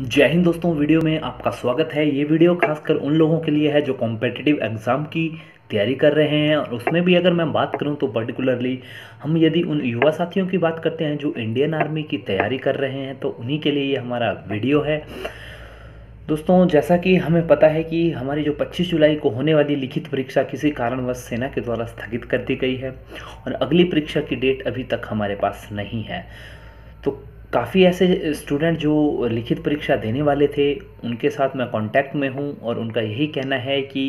जय हिंद दोस्तों वीडियो में आपका स्वागत है ये वीडियो खासकर उन लोगों के लिए है जो कॉम्पिटिटिव एग्ज़ाम की तैयारी कर रहे हैं और उसमें भी अगर मैं बात करूं तो पर्टिकुलरली हम यदि उन युवा साथियों की बात करते हैं जो इंडियन आर्मी की तैयारी कर रहे हैं तो उन्हीं के लिए ये हमारा वीडियो है दोस्तों जैसा कि हमें पता है कि हमारी जो 25 जुलाई को होने वाली लिखित परीक्षा किसी कारणवश सेना के द्वारा स्थगित कर दी गई है और अगली परीक्षा की डेट अभी तक हमारे पास नहीं है तो काफ़ी ऐसे स्टूडेंट जो लिखित परीक्षा देने वाले थे उनके साथ मैं कांटेक्ट में हूँ और उनका यही कहना है कि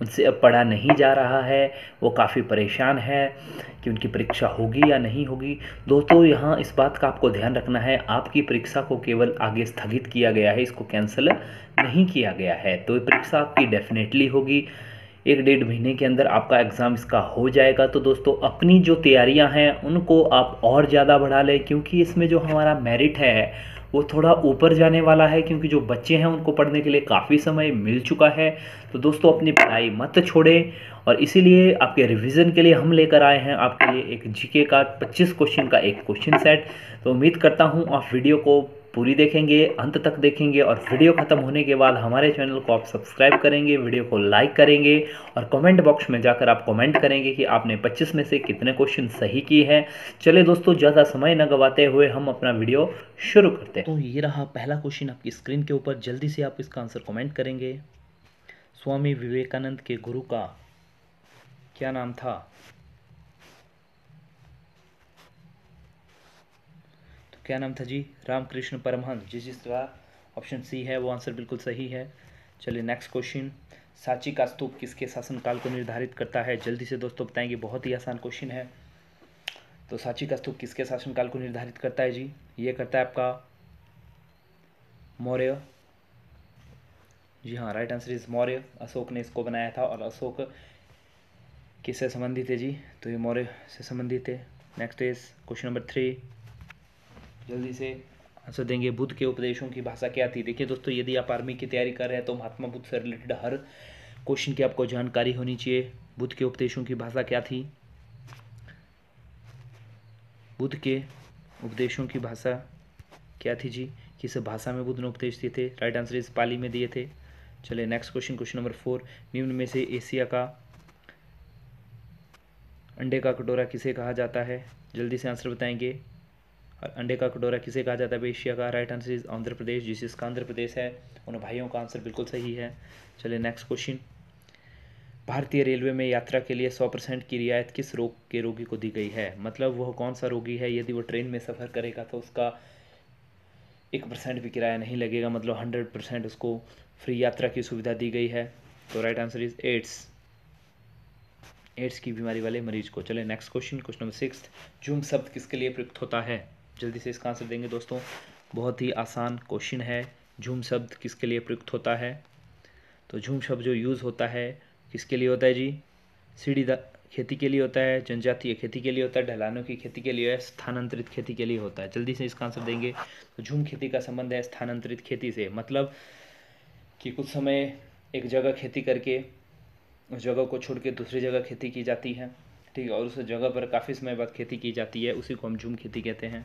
उनसे अब पढ़ा नहीं जा रहा है वो काफ़ी परेशान है कि उनकी परीक्षा होगी या नहीं होगी दोस्तों यहाँ इस बात का आपको ध्यान रखना है आपकी परीक्षा को केवल आगे स्थगित किया गया है इसको कैंसिल नहीं किया गया है तो परीक्षा आपकी डेफिनेटली होगी एक डेढ़ महीने के अंदर आपका एग्ज़ाम इसका हो जाएगा तो दोस्तों अपनी जो तैयारियां हैं उनको आप और ज़्यादा बढ़ा लें क्योंकि इसमें जो हमारा मेरिट है वो थोड़ा ऊपर जाने वाला है क्योंकि जो बच्चे हैं उनको पढ़ने के लिए काफ़ी समय मिल चुका है तो दोस्तों अपनी पढ़ाई मत छोड़ें और इसीलिए आपके रिवीजन के लिए हम लेकर आए हैं आपके लिए एक जीके का 25 क्वेश्चन का एक क्वेश्चन सेट तो उम्मीद करता हूँ आप वीडियो को पूरी देखेंगे अंत तक देखेंगे और वीडियो ख़त्म होने के बाद हमारे चैनल को आप सब्सक्राइब करेंगे वीडियो को लाइक करेंगे और कमेंट बॉक्स में जाकर आप कमेंट करेंगे कि आपने 25 में से कितने क्वेश्चन सही किए हैं चले दोस्तों ज़्यादा समय न गवाते हुए हम अपना वीडियो शुरू करते हैं तो ये रहा पहला क्वेश्चन आपकी स्क्रीन के ऊपर जल्दी से आप इसका आंसर कॉमेंट करेंगे स्वामी विवेकानंद के गुरु का क्या नाम था क्या नाम था जी रामकृष्ण परमहंस जिस जिसका ऑप्शन सी है वो आंसर बिल्कुल सही है चलिए नेक्स्ट क्वेश्चन साची का स्तूप किसके शासनकाल को निर्धारित करता है जल्दी से दोस्तों बताएंगे बहुत ही आसान क्वेश्चन है तो साची का स्तूप किसके शासनकाल को निर्धारित करता है जी ये करता है आपका मौर्य जी हाँ right answer is Maurya Ashok ने इसको बनाया था और अशोक किससे संबंधित है जी तो ये मौर्य से संबंधित है next is question number three जल्दी से आंसर देंगे बुद्ध के उपदेशों की भाषा क्या थी देखिए दोस्तों यदि आप आर्मी की तैयारी कर रहे हैं तो महात्मा बुद्ध से रिलेटेड हर क्वेश्चन की आपको जानकारी होनी चाहिए बुद्ध के उपदेशों की भाषा क्या थी बुद्ध के उपदेशों की भाषा क्या थी जी किस भाषा में बुद्ध ने उपदेश दिए थे राइट आंसर इस पाली में दिए थे चले next question question number four निम्न में से एशिया का अंडे का कटोरा किसे कहा जाता है जल्दी से आंसर बताएंगे और अंडे का कटोरा किसे कहा जाता है एशिया का right answer is Andhra Pradesh जिस इसका आंध्र प्रदेश है उन भाइयों का आंसर बिल्कुल सही है चलिए नेक्स्ट क्वेश्चन भारतीय रेलवे में यात्रा के लिए सौ परसेंट की रियायत किस रोग के रोगी को दी गई है मतलब वह कौन सा रोगी है यदि वो ट्रेन में सफ़र करेगा तो उसका एक परसेंट भी किराया नहीं लगेगा मतलब हंड्रेड परसेंट उसको फ्री यात्रा की सुविधा दी गई है तो right answer is AIDS AIDS की बीमारी वाले मरीज को चले next question question number six zoom शब्द किसके लिए प्रयुक्त होता है जल्दी से इसका आंसर देंगे दोस्तों बहुत ही आसान क्वेश्चन है झूम शब्द किसके लिए प्रयुक्त होता है तो झूम शब्द जो यूज़ होता है किसके लिए होता है जी सीढ़ी खेती के लिए होता है जनजातीय खेती के लिए होता है ढलानों की खेती के लिए स्थानांतरित खेती के लिए होता है जल्दी से इसका आंसर देंगे तो झूम खेती का संबंध है स्थानांतरित खेती से मतलब कि कुछ समय एक जगह खेती करके उस जगह को छोड़ के दूसरी जगह खेती की जाती है ठीक है और उस जगह पर काफ़ी समय बाद खेती की जाती है उसी को हम झूम खेती कहते हैं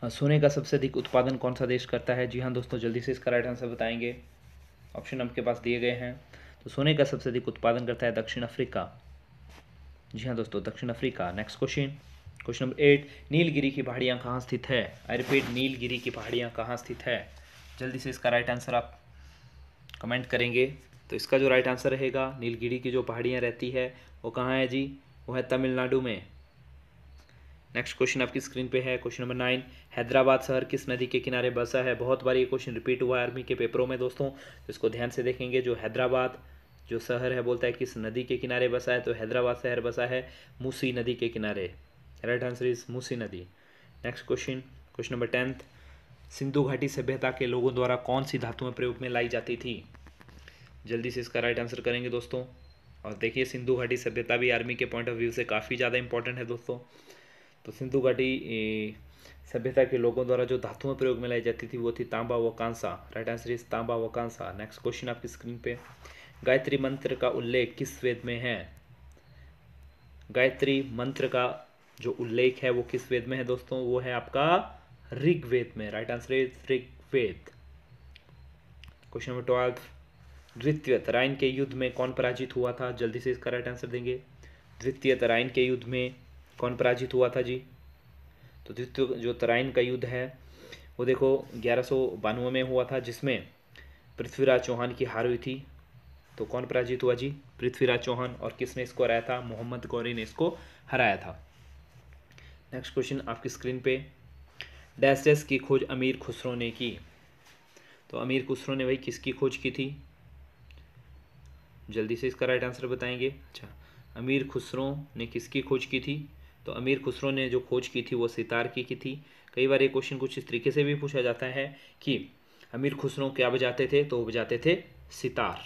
हाँ, सोने का सबसे अधिक उत्पादन कौन सा देश करता है जी हाँ दोस्तों जल्दी से इसका राइट आंसर बताएंगे ऑप्शन आपके पास दिए गए हैं तो सोने का सबसे अधिक उत्पादन करता है दक्षिण अफ्रीका जी हाँ दोस्तों दक्षिण Africa next question question number eight Nilgiri की पहाड़ियाँ कहाँ स्थित है आई रिपीट नीलगिरी की पहाड़ियाँ कहाँ स्थित है जल्दी से इसका राइट आंसर आप कमेंट करेंगे तो इसका जो राइट आंसर रहेगा नीलगिरी की जो पहाड़ियाँ रहती है वो कहाँ है जी वो है तमिलनाडु में नेक्स्ट क्वेश्चन आपकी स्क्रीन पे है क्वेश्चन नंबर नाइन हैदराबाद शहर किस नदी के किनारे बसा है बहुत बार ये क्वेश्चन रिपीट हुआ है आर्मी के पेपरों में दोस्तों तो इसको ध्यान से देखेंगे जो हैदराबाद जो शहर है बोलता है किस नदी के किनारे बसा है तो हैदराबाद शहर बसा है मूसी नदी के किनारे राइट आंसर इज मूसी नदी next question question number tenth Sindhu घाटी सभ्यता के लोगों द्वारा कौन सी धातुएं प्रयोग में लाई जाती थी जल्दी से इसका राइट आंसर करेंगे दोस्तों और देखिए सिंधु घाटी सभ्यता भी आर्मी के पॉइंट ऑफ व्यू से काफ़ी ज़्यादा इंपॉर्टेंट है दोस्तों तो सिंधु घाटी सभ्यता के लोगों द्वारा जो धातु में प्रयोग में लाई जाती थी वो थी तांबा व कांसा राइट आंसर इज तांबा व कांसा नेक्स्ट क्वेश्चन आपकी स्क्रीन पे गायत्री मंत्र का उल्लेख किस वेद में है गायत्री मंत्र का जो उल्लेख है वो किस वेद में है दोस्तों वो है आपका ऋग्वेद में right answer is Rigveda question number twelfth द्वितीय तराइन के युद्ध में कौन पराजित हुआ था जल्दी से इसका राइट आंसर देंगे द्वितीय तराइन के युद्ध में कौन पराजित हुआ था जी तो द्वितीय जो तराइन का युद्ध है वो देखो ग्यारह में हुआ था जिसमें पृथ्वीराज चौहान की हार हुई थी तो कौन पराजित हुआ जी पृथ्वीराज चौहान और किसने इसको हराया था मोहम्मद गौरी ने इसको हराया था नेक्स्ट क्वेश्चन आपकी स्क्रीन पे डैश डैश की खोज अमीर खुसरो ने की तो अमीर खुसरो ने भाई किसकी खोज की थी जल्दी से इसका राइट आंसर बताएंगे अच्छा अमीर खुसरो ने किसकी खोज की थी तो अमीर खुसरो ने जो खोज की थी वो सितार की की थी कई बार ये क्वेश्चन कुछ इस तरीके से भी पूछा जाता है कि अमीर खुसरो क्या बजाते थे तो वो बजाते थे सितार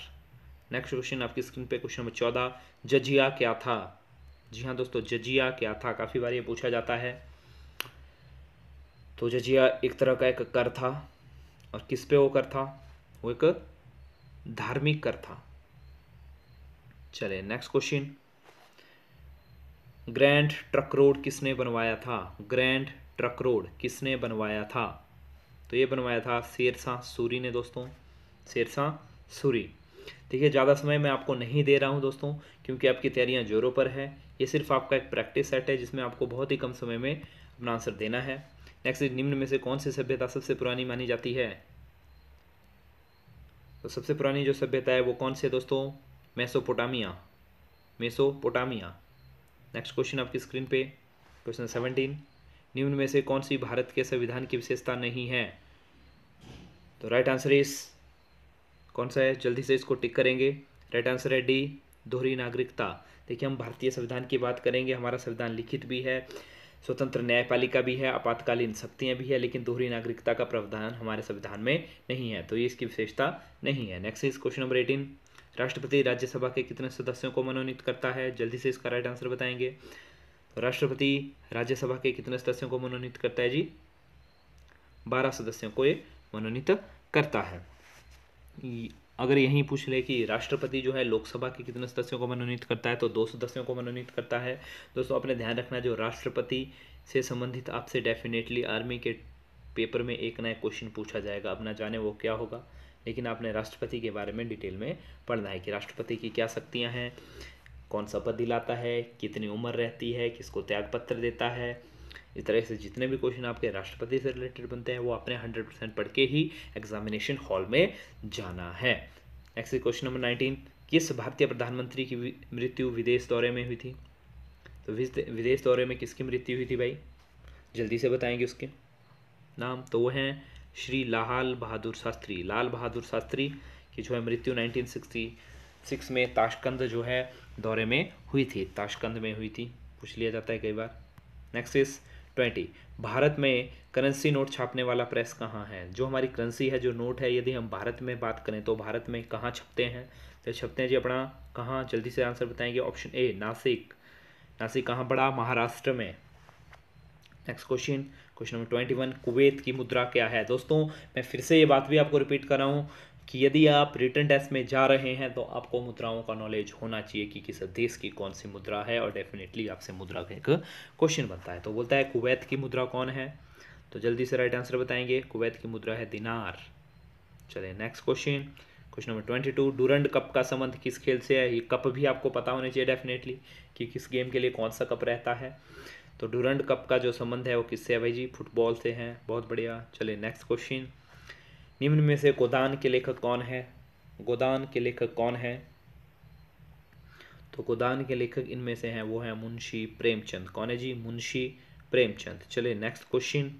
नेक्स्ट क्वेश्चन आपकी स्क्रीन पे क्वेश्चन नंबर चौदह जजिया क्या था जी हाँ दोस्तों जजिया क्या था काफ़ी बार ये पूछा जाता है तो जजिया एक तरह का एक कर था और किस पे वो कर था वो एक धार्मिक कर था चले next question Grand Trunk Road किसने बनवाया था ग्रैंड ट्रक रोड किसने बनवाया था तो ये बनवाया था शेरसा सूरी ने दोस्तों शेरसा सूरी देखिए ज़्यादा समय मैं आपको नहीं दे रहा हूँ दोस्तों क्योंकि आपकी तैयारियाँ जोरों पर है ये सिर्फ आपका एक प्रैक्टिस सेट है जिसमें आपको बहुत ही कम समय में अपना आंसर देना है नेक्स्ट निम्न में से कौन सी सभ्यता सबसे पुरानी मानी जाती है तो सबसे पुरानी जो सभ्यता है वो कौन सी है दोस्तों मेसोपोटामिया मेसोपोटामिया नेक्स्ट क्वेश्चन आपकी स्क्रीन पे क्वेश्चन सेवनटीन निम्न में से कौन सी भारत के संविधान की विशेषता नहीं है तो राइट आंसर इस कौन सा है जल्दी से इसको टिक करेंगे राइट आंसर है डी दोहरी नागरिकता देखिए हम भारतीय संविधान की बात करेंगे हमारा संविधान लिखित भी है स्वतंत्र न्यायपालिका भी है आपातकालीन शक्तियाँ भी है लेकिन दोहरी नागरिकता का प्रावधान हमारे संविधान में नहीं है तो ये इसकी विशेषता नहीं है नेक्स्ट इस क्वेश्चन नंबर एटीन राष्ट्रपति राज्यसभा के कितने सदस्यों को मनोनीत करता है जल्दी से इसका राइट आंसर बताएंगे तो राष्ट्रपति राज्यसभा के कितने सदस्यों को मनोनीत करता है जी बारह सदस्यों को ये मनोनीत करता है अगर यहीं पूछ ले कि राष्ट्रपति जो है लोकसभा के कितने सदस्यों को मनोनीत करता है तो दो सदस्यों को मनोनीत करता है दोस्तों अपने ध्यान रखना जो राष्ट्रपति से संबंधित आपसे डेफिनेटली आर्मी के पेपर में एक नया क्वेश्चन पूछा जाएगा अपना जाने वो क्या होगा लेकिन आपने राष्ट्रपति के बारे में डिटेल में पढ़ना है कि राष्ट्रपति की क्या शक्तियाँ हैं कौन सा पद दिलाता है कितनी उम्र रहती है किसको त्यागपत्र देता है इस तरह से जितने भी क्वेश्चन आपके राष्ट्रपति से रिलेटेड बनते हैं वो आपने हंड्रेड परसेंट पढ़ के ही एग्जामिनेशन हॉल में जाना है नेक्स्ट क्वेश्चन नंबर नाइनटीन किस भारतीय प्रधानमंत्री की मृत्यु विदेश दौरे में हुई थी तो विदेश दौरे में किसकी मृत्यु हुई थी भाई जल्दी से बताएंगे उसके नाम तो वो हैं श्री लाल बहादुर शास्त्री लाल बहादुर शास्त्री की जो है मृत्यु 1966 में ताशकंद जो है दौरे में हुई थी ताशकंद में हुई थी पूछ लिया जाता है कई बार नेक्स्ट इस ट्वेंटी भारत में करेंसी नोट छापने वाला प्रेस कहाँ है जो हमारी करेंसी है जो नोट है यदि हम भारत में बात करें तो भारत में कहाँ छपते हैं तो छपते हैं जी अपना कहाँ जल्दी से आंसर बताएंगे ऑप्शन ए नासिक नासिक कहाँ बड़ा महाराष्ट्र में next question question number twenty one Kuwait की मुद्रा क्या है दोस्तों मैं फिर से ये बात भी आपको रिपीट कर रहा हूँ कि यदि आप रिटर्न टेस्ट में जा रहे हैं तो आपको मुद्राओं का नॉलेज होना चाहिए कि किस देश की कौन सी मुद्रा है और डेफिनेटली आपसे मुद्रा का एक क्वेश्चन बनता है तो बोलता है कुवैत की मुद्रा कौन है तो जल्दी से राइट आंसर बताएंगे कुवैत की मुद्रा है दिनार चले next question question number twenty two Durand Cup का संबंध किस खेल से है ये कप भी आपको पता होना चाहिए डेफिनेटली कि किस गेम के लिए कौन सा कप रहता है तो डूरंड कप का जो संबंध है वो किससे है भाई जी फुटबॉल से है बहुत बढ़िया चले नेक्स्ट क्वेश्चन निम्न में से गोदान के लेखक कौन है गोदान के लेखक कौन है तो गोदान के लेखक इनमें से हैं वो है मुंशी प्रेमचंद कौन है जी मुंशी प्रेमचंद चले नेक्स्ट क्वेश्चन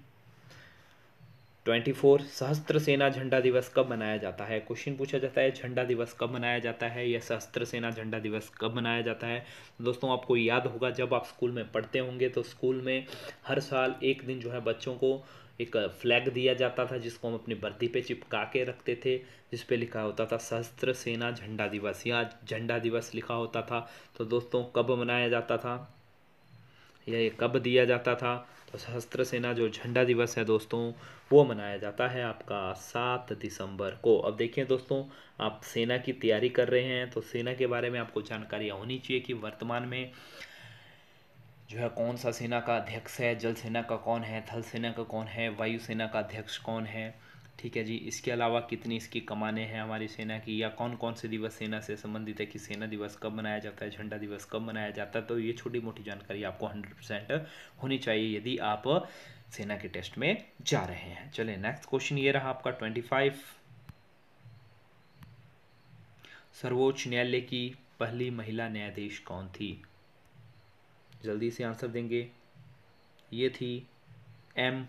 ट्वेंटी फोर सहस्त्र सेना झंडा दिवस कब मनाया जाता है क्वेश्चन पूछा जाता है झंडा दिवस कब मनाया जाता है या सहस्त्र सेना झंडा दिवस कब मनाया जाता है तो दोस्तों आपको याद होगा जब आप स्कूल में पढ़ते होंगे तो स्कूल में हर साल एक दिन जो है बच्चों को एक फ्लैग दिया जाता था जिसको हम अपनी वर्दी पे चिपका के रखते थे जिस पे लिखा होता था सहस्त्र सेना झंडा दिवस या झंडा दिवस लिखा होता था तो दोस्तों कब मनाया जाता था या ये कब दिया जाता था तो सशस्त्र सेना जो झंडा दिवस है दोस्तों वो मनाया जाता है आपका सात दिसंबर को अब देखिए दोस्तों आप सेना की तैयारी कर रहे हैं तो सेना के बारे में आपको जानकारी होनी चाहिए कि वर्तमान में जो है कौन सा सेना का अध्यक्ष है जल सेना का कौन है थल सेना का कौन है वायु सेना का अध्यक्ष कौन है ठीक है जी इसके अलावा कितनी इसकी कमाने हैं हमारी सेना की या कौन कौन से दिवस सेना से संबंधित है कि सेना दिवस कब मनाया जाता है झंडा दिवस कब मनाया जाता है तो ये छोटी मोटी जानकारी आपको हंड्रेड परसेंट होनी चाहिए यदि आप सेना के टेस्ट में जा रहे हैं चलिए नेक्स्ट क्वेश्चन ये रहा आपका ट्वेंटी फाइव सर्वोच्च न्यायालय की पहली महिला न्यायाधीश कौन थी जल्दी से आंसर देंगे ये थी M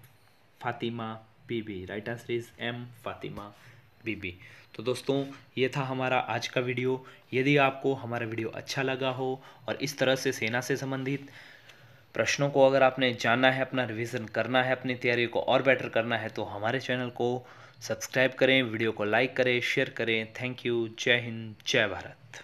Fatima Bibi right answer is M Fatima Bibi तो दोस्तों ये था हमारा आज का वीडियो यदि आपको हमारा वीडियो अच्छा लगा हो और इस तरह से सेना से संबंधित प्रश्नों को अगर आपने जानना है अपना रिवीजन करना है अपनी तैयारी को और बेटर करना है तो हमारे चैनल को सब्सक्राइब करें वीडियो को लाइक करें शेयर करें थैंक यू जय हिंद जय भारत